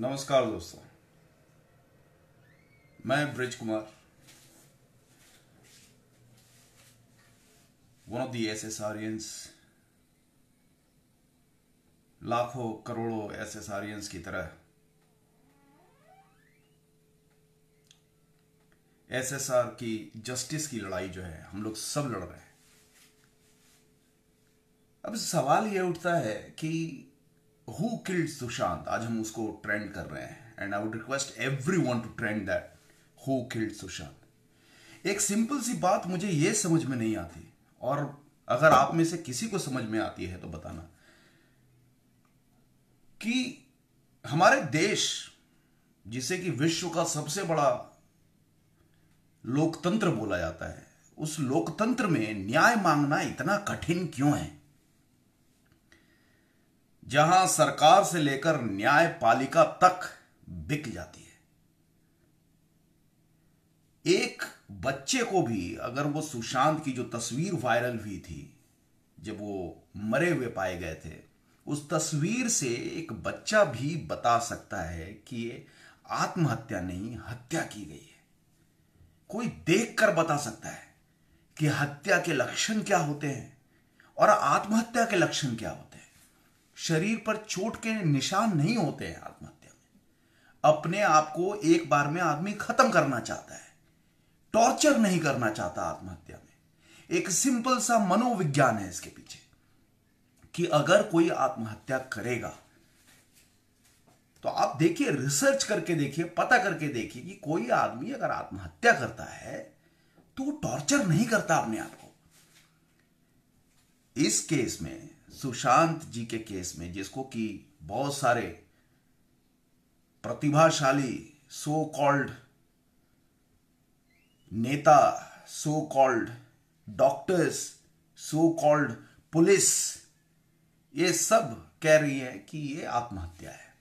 नमस्कार दोस्तों मैं Braj Kumar one of the SSRians लाखों करोड़ों एसएसआरियंस की तरह एसएसआर की जस्टिस की लड़ाई जो है हम लोग सब लड़ रहे हैं अब सवाल यह उठता है कि हु किल्ड सुशांत आज हम उसको ट्रेंड कर रहे हैं and I would request everyone to trend that who killed Sushant एक सिंपल सी बात मुझे यह समझ में नहीं आती और अगर आप में से किसी को समझ में आती है तो बताना कि हमारे देश जिसे कि विश्व का सबसे बड़ा लोकतंत्र बोला जाता है उस लोकतंत्र में न्याय मांगना इतना कठिन क्यों है जहां सरकार से लेकर न्यायपालिका तक बिक जाती है एक बच्चे को भी अगर वो सुशांत की जो तस्वीर वायरल हुई थी जब वो मरे हुए पाए गए थे उस तस्वीर से एक बच्चा भी बता सकता है कि ये आत्महत्या नहीं हत्या की गई है कोई देखकर बता सकता है कि हत्या के लक्षण क्या होते हैं और आत्महत्या के लक्षण क्या होते हैं शरीर पर चोट के निशान नहीं होते हैं आत्महत्या में अपने आप को एक बार में आदमी खत्म करना चाहता है टॉर्चर नहीं करना चाहता आत्महत्या में एक सिंपल सा मनोविज्ञान है इसके पीछे कि अगर कोई आत्महत्या करेगा तो आप देखिए रिसर्च करके देखिए पता करके देखिए कि कोई आदमी अगर आत्महत्या करता है तो टॉर्चर नहीं करता अपने आप को इस केस में सुशांत जी के केस में जिसको कि बहुत सारे प्रतिभाशाली सो कॉल्ड नेता so called doctors so called police ये सब कह रही है कि ये आत्महत्या है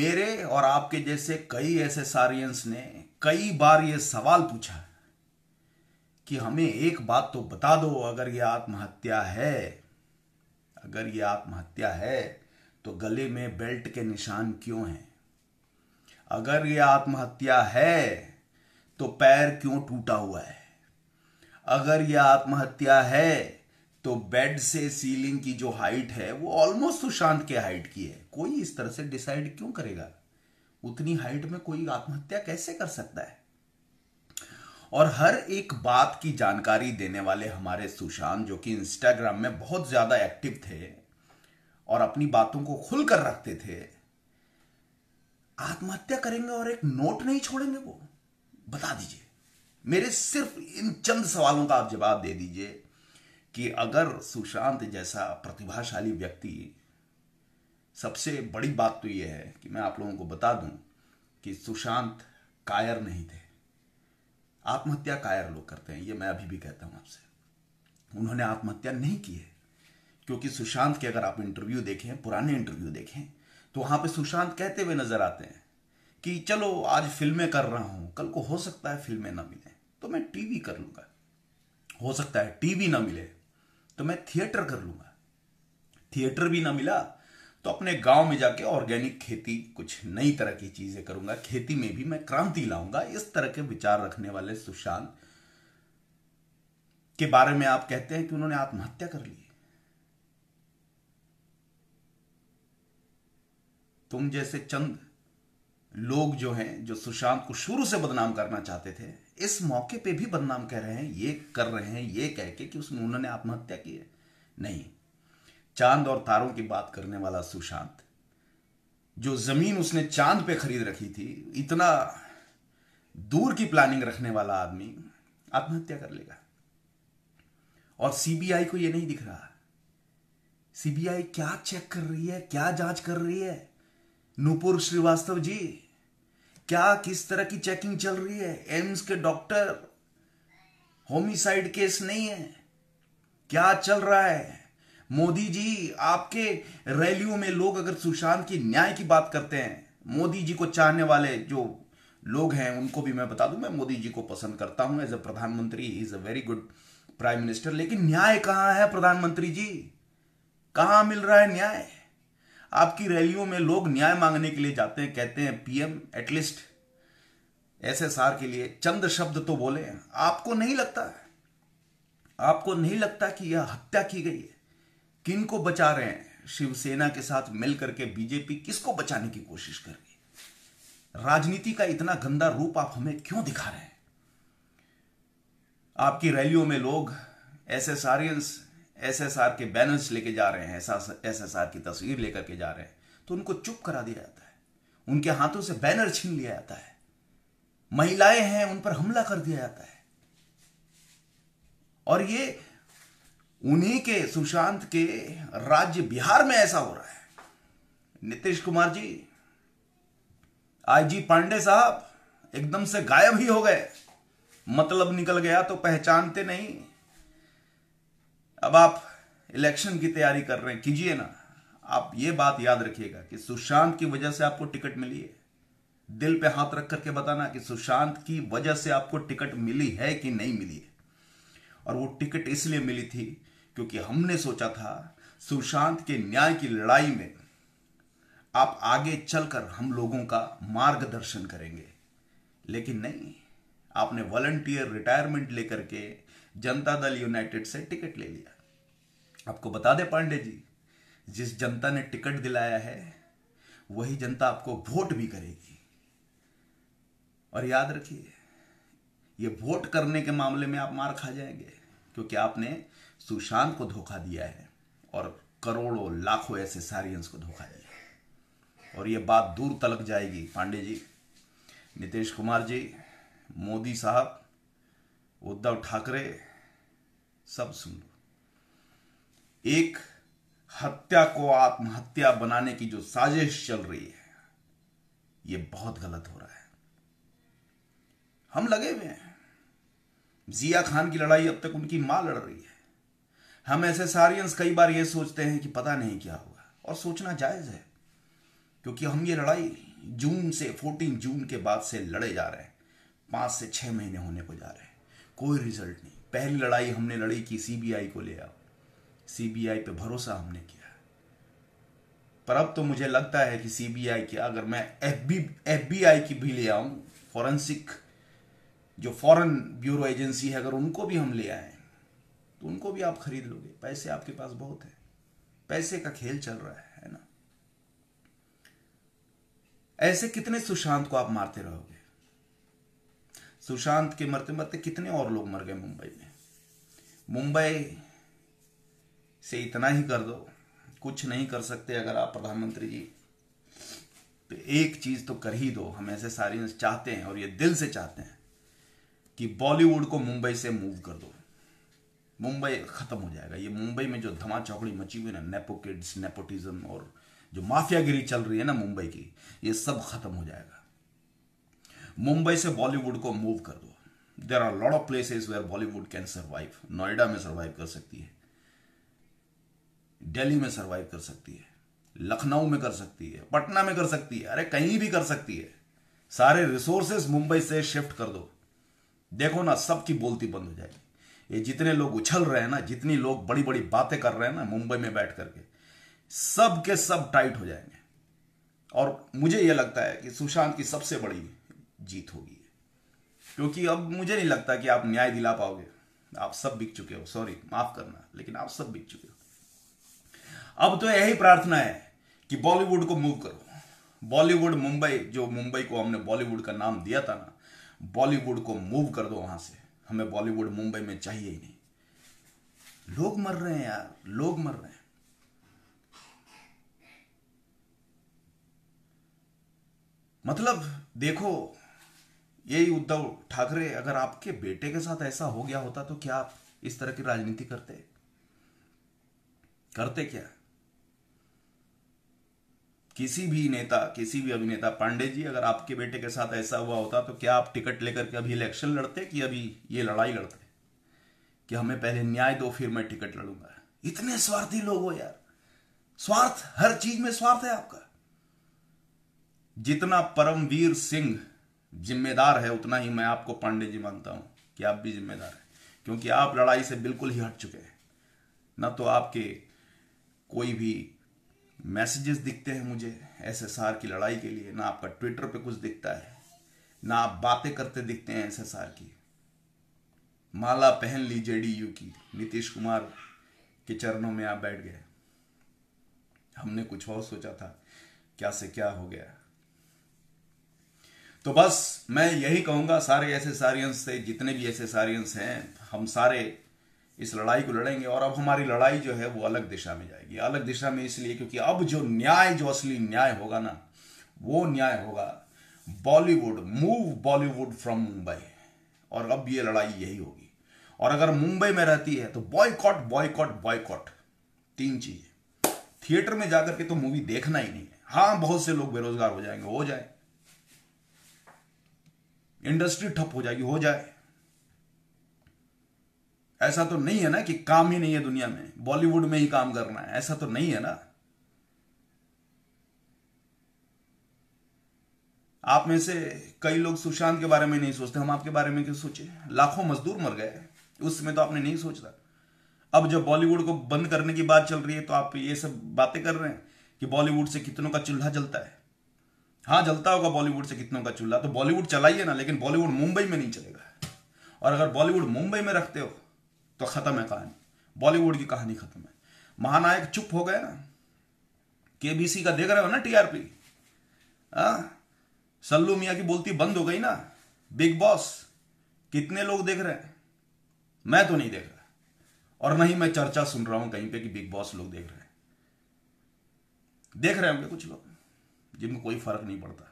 मेरे और आपके जैसे कई ऐसे सारियंस ने कई बार ये सवाल पूछा है कि हमें एक बात तो बता दो अगर यह आत्महत्या है अगर यह आत्महत्या है तो गले में बेल्ट के निशान क्यों हैं अगर यह आत्महत्या है तो पैर क्यों टूटा हुआ है अगर यह आत्महत्या है तो बेड से सीलिंग की जो हाइट है वो ऑलमोस्ट सुशांत के हाइट की है कोई इस तरह से डिसाइड क्यों करेगा उतनी हाइट में कोई आत्महत्या कैसे कर सकता है और हर एक बात की जानकारी देने वाले हमारे सुशांत जो कि इंस्टाग्राम में बहुत ज़्यादा एक्टिव थे और अपनी बातों को खुलकर रखते थे आत्महत्या करेंगे और एक नोट नहीं छोड़ेंगे वो बता दीजिए मेरे सिर्फ इन चंद सवालों का आप जवाब दे दीजिए कि अगर सुशांत जैसा प्रतिभाशाली व्यक्ति सबसे बड़ी बात तो यह है कि मैं आप लोगों को बता दूं कि सुशांत कायर नहीं थे आत्महत्या कायर लोग करते हैं ये मैं अभी भी कहता हूं आपसे उन्होंने आत्महत्या नहीं की है क्योंकि सुशांत के अगर आप इंटरव्यू देखें पुराने इंटरव्यू देखें तो वहां पे सुशांत कहते हुए नजर आते हैं कि चलो आज फिल्में कर रहा हूं कल को हो सकता है फिल्में ना मिले तो मैं टीवी कर लूंगा हो सकता है टीवी ना मिले तो मैं थिएटर कर लूंगा थिएटर भी ना मिला तो अपने गांव में जाके ऑर्गेनिक खेती कुछ नई तरह की चीजें करूंगा खेती में भी मैं क्रांति लाऊंगा इस तरह के विचार रखने वाले सुशांत के बारे में आप कहते हैं कि उन्होंने आत्महत्या कर ली तुम जैसे चंद लोग जो हैं जो सुशांत को शुरू से बदनाम करना चाहते थे इस मौके पे भी बदनाम कह रहे हैं ये कर रहे हैं ये कह के कि उसने उन्होंने आत्महत्या की है नहीं चांद और तारों की बात करने वाला सुशांत जो जमीन उसने चांद पे खरीद रखी थी इतना दूर की प्लानिंग रखने वाला आदमी आत्महत्या कर लेगा और सीबीआई को यह नहीं दिख रहा सीबीआई क्या चेक कर रही है क्या जांच कर रही है नूपुर श्रीवास्तव जी क्या किस तरह की चेकिंग चल रही है एम्स के डॉक्टर होमिसाइड केस नहीं है क्या चल रहा है मोदी जी आपके रैलियों में लोग अगर सुशांत की न्याय की बात करते हैं मोदी जी को चाहने वाले जो लोग हैं उनको भी मैं बता दूं मैं मोदी जी को पसंद करता हूं एज अ प्रधानमंत्री is a very good prime minister लेकिन न्याय कहाँ है प्रधानमंत्री जी कहां मिल रहा है न्याय आपकी रैलियों में लोग न्याय मांगने के लिए जाते हैं कहते हैं पीएम एटलीस्ट एसएसआर के लिए चंद शब्द तो बोले आपको नहीं लगता आपको नहीं लगता कि यह हत्या की गई है किन को बचा रहे हैं शिवसेना के साथ मिलकर के बीजेपी किसको बचाने की कोशिश कर रही राजनीति का इतना गंदा रूप आप हमें क्यों दिखा रहे हैं आपकी रैलियों में लोग SSRians S S R के बैनर्स लेके जा रहे हैं एस एस आर की तस्वीर लेकर के जा रहे हैं तो उनको चुप करा दिया जाता है उनके हाथों से बैनर छीन लिया जाता है महिलाएं हैं उन पर हमला कर दिया जाता है और ये उन्हीं के सुशांत के राज्य बिहार में ऐसा हो रहा है नीतीश कुमार जी आईजी पांडे साहब एकदम से गायब ही हो गए मतलब निकल गया तो पहचानते नहीं अब आप इलेक्शन की तैयारी कर रहे हैं कीजिए ना आप ये बात याद रखिएगा कि सुशांत की वजह से आपको टिकट मिली है दिल पे हाथ रख करके बताना कि सुशांत की वजह से आपको टिकट मिली है कि नहीं मिली है और वो टिकट इसलिए मिली थी क्योंकि हमने सोचा था सुशांत के न्याय की लड़ाई में आप आगे चलकर हम लोगों का मार्गदर्शन करेंगे लेकिन नहीं आपने वॉलंटियर रिटायरमेंट लेकर के जनता दल यूनाइटेड से टिकट ले लिया आपको बता दे पांडे जी जिस जनता ने टिकट दिलाया है वही जनता आपको वोट भी करेगी और याद रखिए ये वोट करने के मामले में आप मार खा जाएंगे क्योंकि आपने सुशांत को धोखा दिया है और करोड़ों लाखों ऐसे सारियंस को धोखा दिया है और ये बात दूर तलक जाएगी पांडे जी नीतीश कुमार जी मोदी साहब उद्धव ठाकरे सब सुन लो एक हत्या को आत्महत्या बनाने की जो साजिश चल रही है ये बहुत गलत हो रहा है हम लगे हुए हैं जिया खान की लड़ाई अब तक उनकी मां लड़ रही है हम ऐसे सारियंस कई बार ये सोचते हैं कि पता नहीं क्या हुआ और सोचना जायज़ है क्योंकि हम ये लड़ाई जून से फोर्टीन जून के बाद से लड़े जा रहे हैं पांच से छह महीने होने को जा रहे हैं कोई रिजल्ट नहीं पहली लड़ाई हमने लड़ी कि सीबीआई को ले आओ सीबीआई पे भरोसा हमने किया पर अब तो मुझे लगता है कि सीबीआई क्या अगर मैं एफबी एफबीआई की भी ले आऊं फॉरेंसिक जो फॉरेन ब्यूरो एजेंसी है अगर उनको भी हम ले आए तो उनको भी आप खरीद लोगे पैसे आपके पास बहुत है पैसे का खेल चल रहा है है ना ऐसे कितने सुशांत को आप मारते रहोगे सुशांत के मरते मरते कितने और लोग मर गए मुंबई में मुंबई से इतना ही कर दो कुछ नहीं कर सकते अगर आप प्रधानमंत्री जी तो एक चीज तो कर ही दो हम ऐसे सारे चाहते हैं और ये दिल से चाहते हैं कि बॉलीवुड को मुंबई से मूव कर दो मुंबई खत्म हो जाएगा ये मुंबई में जो धमा चौकड़ी मची हुई ना नेपो किड्स नेपोटिज्म और जो माफियागिरी चल रही है ना मुंबई की ये सब खत्म हो जाएगा मुंबई से बॉलीवुड को मूव कर दो there are lot of places where Bollywood can survive Noida में सर्वाइव कर सकती है दिल्ली में सर्वाइव कर सकती है लखनऊ में कर सकती है पटना में कर सकती है अरे कहीं भी कर सकती है सारे रिसोर्सेस मुंबई से शिफ्ट कर दो देखो ना सबकी बोलती बंद हो जाएगी ये जितने लोग उछल रहे हैं ना जितनी लोग बड़ी बड़ी बातें कर रहे हैं ना मुंबई में बैठ करके सब के सब टाइट हो जाएंगे और मुझे यह लगता है कि सुशांत की सबसे बड़ी जीत होगी क्योंकि अब मुझे नहीं लगता कि आप न्याय दिला पाओगे आप सब बिक चुके हो सॉरी माफ करना लेकिन आप सब बिक चुके हो अब तो यही प्रार्थना है कि बॉलीवुड को मूव करो बॉलीवुड मुंबई जो मुंबई को हमने बॉलीवुड का नाम दिया था ना बॉलीवुड को मूव कर दो वहां से हमें बॉलीवुड मुंबई में चाहिए ही नहीं लोग मर रहे हैं यार लोग मर रहे हैं मतलब देखो यही उद्धव ठाकरे अगर आपके बेटे के साथ ऐसा हो गया होता तो क्या आप इस तरह की राजनीति करते करते क्या किसी भी नेता किसी भी अभिनेता पांडे जी अगर आपके बेटे के साथ ऐसा हुआ होता तो क्या आप टिकट लेकर के अभी इलेक्शन लड़ते कि अभी ये लड़ाई लड़ते कि हमें पहले न्याय दो फिर मैं टिकट लड़ूंगा इतने स्वार्थी लोग हो यार स्वार्थ हर चीज में स्वार्थ है आपका जितना परमवीर सिंह जिम्मेदार है उतना ही मैं आपको पांडे जी मानता हूं कि आप भी जिम्मेदार हैं क्योंकि आप लड़ाई से बिल्कुल ही हट चुके हैं ना तो आपके कोई भी मैसेजेस दिखते हैं मुझे एसएसआर की लड़ाई के लिए ना आपका ट्विटर पे कुछ दिखता है ना आप बातें करते दिखते हैं एसएसआर की माला पहन ली जेडीयू की नीतीश कुमार के चरणों में आप बैठ गए हमने कुछ और सोचा था क्या से क्या हो गया तो बस मैं यही कहूंगा सारे सारियंस से जितने भी ऐसे सारियंस हैं हम सारे इस लड़ाई को लड़ेंगे और अब हमारी लड़ाई जो है वो अलग दिशा में जाएगी अलग दिशा में इसलिए क्योंकि अब जो न्याय जो असली न्याय होगा ना वो न्याय होगा बॉलीवुड मूव बॉलीवुड फ्रॉम मुंबई और अब ये लड़ाई यही होगी और अगर मुंबई में रहती है तो बॉयकॉट बॉयकॉट बॉयकॉट तीन चीजें थिएटर में जाकर के तो मूवी देखना ही नहीं है हाँ बहुत से लोग बेरोजगार हो जाएंगे हो जाए इंडस्ट्री ठप हो जाएगी हो जाए ऐसा तो नहीं है ना कि काम ही नहीं है दुनिया में बॉलीवुड में ही काम करना है ऐसा तो नहीं है ना आप में से कई लोग सुशांत के बारे में नहीं सोचते हम आपके बारे में क्यों सोचे लाखों मजदूर मर गए उस समय तो आपने नहीं सोचता अब जब बॉलीवुड को बंद करने की बात चल रही है तो आप ये सब बातें कर रहे हैं कि बॉलीवुड से कितनों का चूल्हा जलता है हाँ जलता होगा बॉलीवुड से कितनों का चूल्हा तो बॉलीवुड चलाइए ना लेकिन बॉलीवुड मुंबई में नहीं चलेगा और अगर बॉलीवुड मुंबई में रखते हो तो ख़त्म है कहानी बॉलीवुड की कहानी ख़त्म है महानायक चुप हो गए ना केबीसी का देख रहे हो ना टीआरपी सल्लू मिया की बोलती बंद हो गई ना बिग बॉस कितने लोग देख रहे हैं मैं तो नहीं देख रहा और नहीं मैं चर्चा सुन रहा हूं कहीं पे कि बिग बॉस लोग देख रहे हैं देख रहे होंगे कुछ लोग जिनको कोई फर्क नहीं पड़ता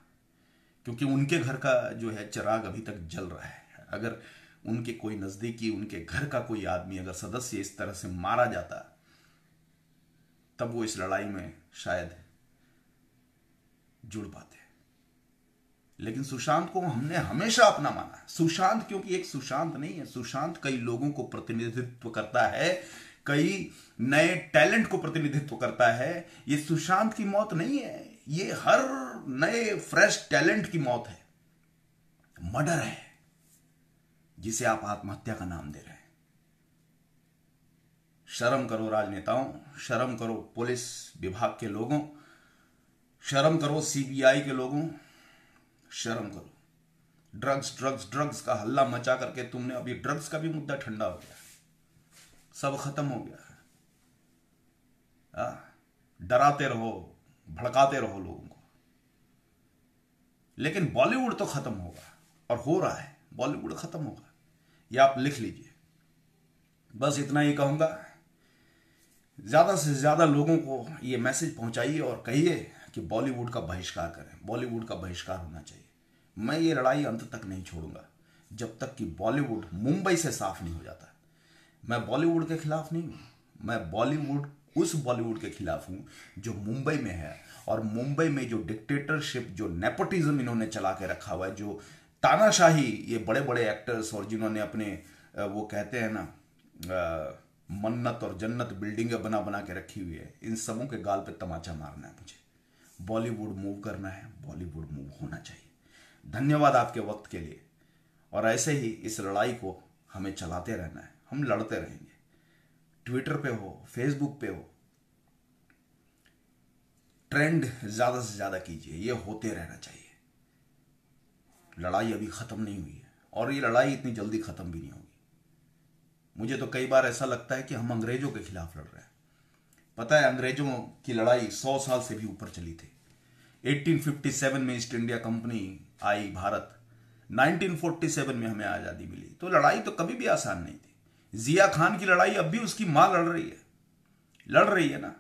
क्योंकि उनके घर का जो है चिराग अभी तक जल रहा है अगर उनके कोई नज़दीकी उनके घर का कोई आदमी अगर सदस्य इस तरह से मारा जाता तब वो इस लड़ाई में शायद जुड़ पाते लेकिन सुशांत को हमने हमेशा अपना माना सुशांत क्योंकि एक सुशांत नहीं है सुशांत कई लोगों को प्रतिनिधित्व करता है कई नए टैलेंट को प्रतिनिधित्व करता है ये सुशांत की मौत नहीं है ये हर नए फ्रेश टैलेंट की मौत है मर्डर है जिसे आप आत्महत्या का नाम दे रहे हैं शर्म करो राजनेताओं शर्म करो पुलिस विभाग के लोगों शर्म करो सीबीआई के लोगों शर्म करो ड्रग्स ड्रग्स ड्रग्स का हल्ला मचा करके तुमने अभी ड्रग्स का भी मुद्दा ठंडा हो गया सब खत्म हो गया है हाँ, डराते रहो भड़काते रहो लोगों को लेकिन बॉलीवुड तो खत्म होगा और हो रहा है बॉलीवुड खत्म होगा ये आप लिख लीजिए बस इतना ही कहूँगा ज़्यादा से ज़्यादा लोगों को ये मैसेज पहुँचाइए और कहिए कि बॉलीवुड का बहिष्कार करें बॉलीवुड का बहिष्कार होना चाहिए मैं ये लड़ाई अंत तक नहीं छोड़ूंगा जब तक कि बॉलीवुड मुंबई से साफ नहीं हो जाता मैं बॉलीवुड के खिलाफ नहीं हूँ मैं बॉलीवुड उस बॉलीवुड के खिलाफ हूँ जो मुंबई में है और मुंबई में जो डिक्टेटरशिप जो नेपोटिज्म इन्होंने चला के रखा हुआ है जो तानाशाही ये बड़े बड़े एक्टर्स और जिन्होंने अपने वो कहते हैं ना मन्नत और जन्नत बिल्डिंग बना बना के रखी हुई है इन सबों के गाल पे तमाचा मारना है मुझे बॉलीवुड मूव करना है बॉलीवुड मूव होना चाहिए धन्यवाद आपके वक्त के लिए और ऐसे ही इस लड़ाई को हमें चलाते रहना है हम लड़ते रहेंगे ट्विटर पे हो फेसबुक पे हो ट्रेंड ज़्यादा से ज़्यादा कीजिए ये होते रहना चाहिए लड़ाई अभी ख़त्म नहीं हुई है और ये लड़ाई इतनी जल्दी ख़त्म भी नहीं होगी मुझे तो कई बार ऐसा लगता है कि हम अंग्रेज़ों के खिलाफ लड़ रहे हैं पता है अंग्रेज़ों की लड़ाई सौ साल से भी ऊपर चली थी 1857 में ईस्ट इंडिया कंपनी आई भारत 1947 में हमें आज़ादी मिली तो लड़ाई तो कभी भी आसान नहीं थी जिया खान की लड़ाई अब भी उसकी मां लड़ रही है लड़ रही है ना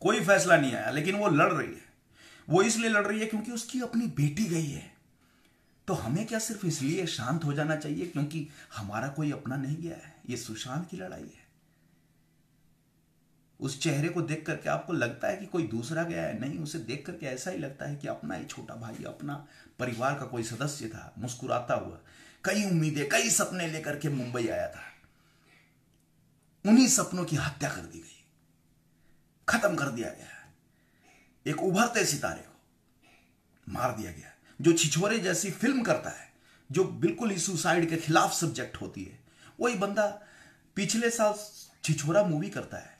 कोई फैसला नहीं आया लेकिन वो लड़ रही है वो इसलिए लड़ रही है क्योंकि उसकी अपनी बेटी गई है तो हमें क्या सिर्फ इसलिए शांत हो जाना चाहिए क्योंकि हमारा कोई अपना नहीं गया है ये सुशांत की लड़ाई है उस चेहरे को देख करके आपको लगता है कि कोई दूसरा गया है नहीं उसे देख करके ऐसा ही लगता है कि अपना ही छोटा भाई अपना परिवार का कोई सदस्य था मुस्कुराता हुआ कई उम्मीदें कई सपने लेकर के मुंबई आया था उन्हीं सपनों की हत्या कर दी गई खत्म कर दिया गया एक उभरते सितारे को मार दिया गया जो छिछोरे जैसी फिल्म करता है जो बिल्कुल ही सुसाइड के खिलाफ सब्जेक्ट होती है वही बंदा पिछले साल छिछोरा मूवी करता है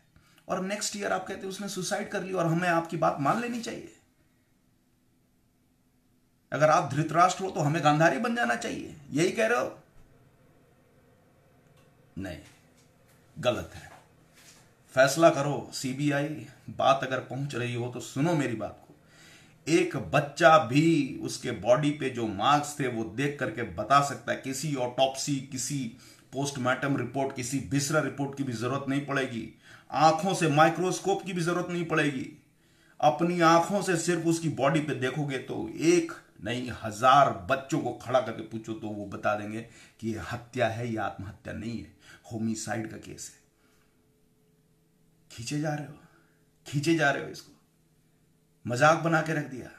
और नेक्स्ट ईयर आप कहते हैं उसने सुसाइड कर लिया और हमें आपकी बात मान लेनी चाहिए अगर आप धृतराष्ट्र हो तो हमें गांधारी बन जाना चाहिए यही कह रहे हो नहीं गलत है फैसला करो सीबीआई बात अगर पहुंच रही हो तो सुनो मेरी बात को एक बच्चा भी उसके बॉडी पे जो मार्क्स थे वो देख करके बता सकता है किसी ऑटोपसी किसी पोस्टमार्टम रिपोर्ट किसी बिसरा रिपोर्ट की भी जरूरत नहीं पड़ेगी आंखों से माइक्रोस्कोप की भी जरूरत नहीं पड़ेगी अपनी आंखों से सिर्फ उसकी बॉडी पे देखोगे तो एक नहीं हजार बच्चों को खड़ा करके पूछो तो वो बता देंगे कि ये हत्या है या आत्महत्या नहीं है होमिसाइड का केस है खींचे जा रहे हो खींचे जा रहे हो इसको मजाक बना के रख दिया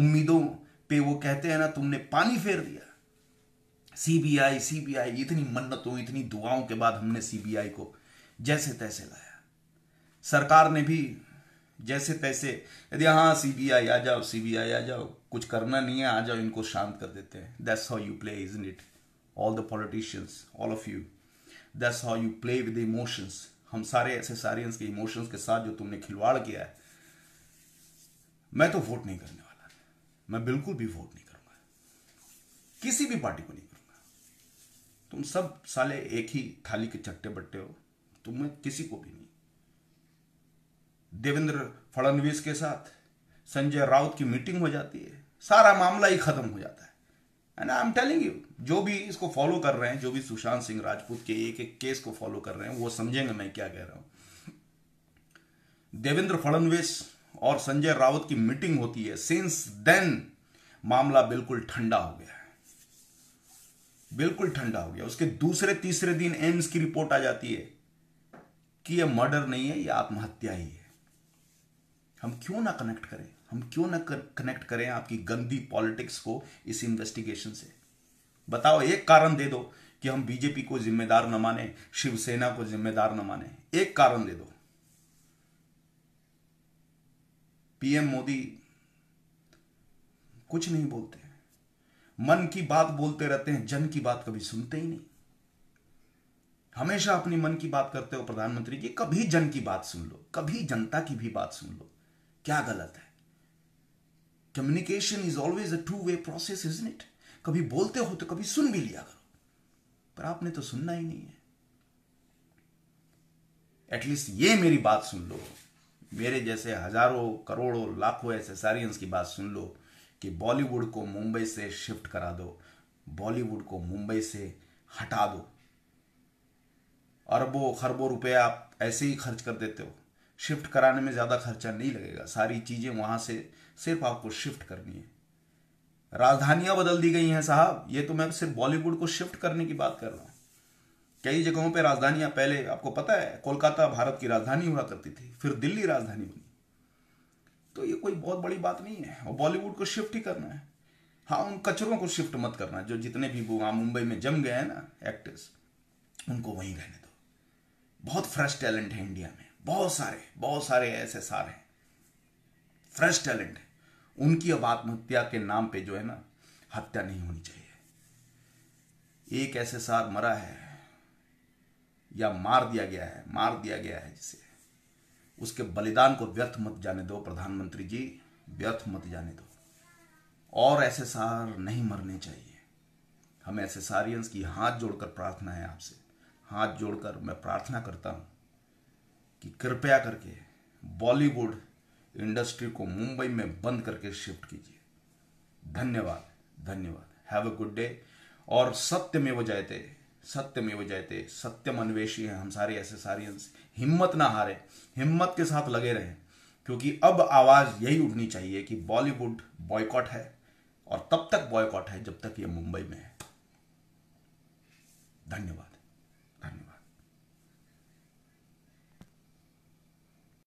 उम्मीदों पे वो कहते हैं ना तुमने पानी फेर दिया सीबीआई सीबीआई इतनी मन्नतों इतनी दुआओं के बाद हमने सीबीआई को जैसे तैसे लाया सरकार ने भी जैसे तैसे यदि हाँ सीबीआई आ जाओ सीबीआई आ जाओ कुछ करना नहीं है आ जाओ इनको शांत कर देते हैं that's how you play is it all the politicians all of you that's how you play with emotions हम सारे ऐसे सारियंस के इमोशंस के साथ जो तुमने खिलवाड़ किया है मैं तो वोट नहीं करने वाला मैं बिल्कुल भी वोट नहीं करूंगा किसी भी पार्टी को नहीं करूंगा तुम सब साले एक ही थाली के चट्टे बट्टे हो तुम मैं किसी को भी नहीं देवेंद्र फडणवीस के साथ संजय राउत की मीटिंग हो जाती है सारा मामला ही खत्म हो जाता है and I am telling you जो भी इसको फॉलो कर रहे हैं जो भी सुशांत सिंह राजपूत के एक एक केस को फॉलो कर रहे हैं वो समझेंगे मैं क्या कह रहा हूं देवेंद्र फडणवीस और संजय रावत की मीटिंग होती है सिंस देन मामला बिल्कुल ठंडा हो गया है बिल्कुल ठंडा हो गया उसके दूसरे तीसरे दिन एम्स की रिपोर्ट आ जाती है कि यह मर्डर नहीं है यह आत्महत्या ही है हम क्यों ना कनेक्ट करें हम क्यों ना कर, कनेक्ट करें आपकी गंदी पॉलिटिक्स को इस इन्वेस्टिगेशन से बताओ एक कारण दे दो कि हम बीजेपी को जिम्मेदार न माने शिवसेना को जिम्मेदार न माने एक कारण दे दो पीएम मोदी कुछ नहीं बोलते मन की बात बोलते रहते हैं जन की बात कभी सुनते ही नहीं हमेशा अपनी मन की बात करते हो प्रधानमंत्री जी कभी जन की बात सुन लो कभी जनता की भी बात सुन लो क्या गलत है communication is always a two way process is it कभी बोलते हो तो कभी सुन भी लिया करो पर आपने तो सुनना ही नहीं है एटलीस्ट ये मेरी बात सुन लो मेरे जैसे हजारों करोड़ों लाखों ऐसे सारियंस की बात सुन लो कि बॉलीवुड को मुंबई से शिफ्ट करा दो बॉलीवुड को मुंबई से हटा दो अरबों खरबों रुपए आप ऐसे ही खर्च कर देते हो शिफ्ट कराने में ज़्यादा खर्चा नहीं लगेगा सारी चीज़ें वहां से सिर्फ आपको शिफ्ट करनी है राजधानियां बदल दी गई हैं साहब ये तो मैं सिर्फ बॉलीवुड को शिफ्ट करने की बात कर रहा हूं कई जगहों पे राजधानियां पहले आपको पता है कोलकाता भारत की राजधानी हुआ करती थी फिर दिल्ली राजधानी बनी तो ये कोई बहुत बड़ी बात नहीं है और बॉलीवुड को शिफ्ट ही करना है हाँ उन कचरों को शिफ्ट मत करना जो जितने भी वहाँ मुंबई में जम गए हैं ना एक्टर्स उनको वहीं रहने दो बहुत फ्रेश टैलेंट है इंडिया में बहुत सारे बहुत सारे ऐसे सार हैं फ्रेश टैलेंट है उनकी अब आत्महत्या के नाम पे जो है ना हत्या नहीं होनी चाहिए एक ऐसे सार मरा है या मार दिया गया है मार दिया गया है जिसे उसके बलिदान को व्यर्थ मत जाने दो प्रधानमंत्री जी व्यर्थ मत जाने दो और ऐसे सार नहीं मरने चाहिए हम ऐसे सारियंस की हाथ जोड़कर प्रार्थना है आपसे हाथ जोड़कर मैं प्रार्थना करता हूं कि कृपया करके बॉलीवुड इंडस्ट्री को मुंबई में बंद करके शिफ्ट कीजिए धन्यवाद धन्यवाद हैव अ गुड डे और सत्य में वो जाते सत्य में वो जाते सत्यम अन्वेषी हैं हम सारे ऐसे सारे हिम्मत ना हारे हिम्मत के साथ लगे रहें क्योंकि अब आवाज़ यही उठनी चाहिए कि बॉलीवुड बॉयकॉट है और तब तक बॉयकॉट है जब तक ये मुंबई में है धन्यवाद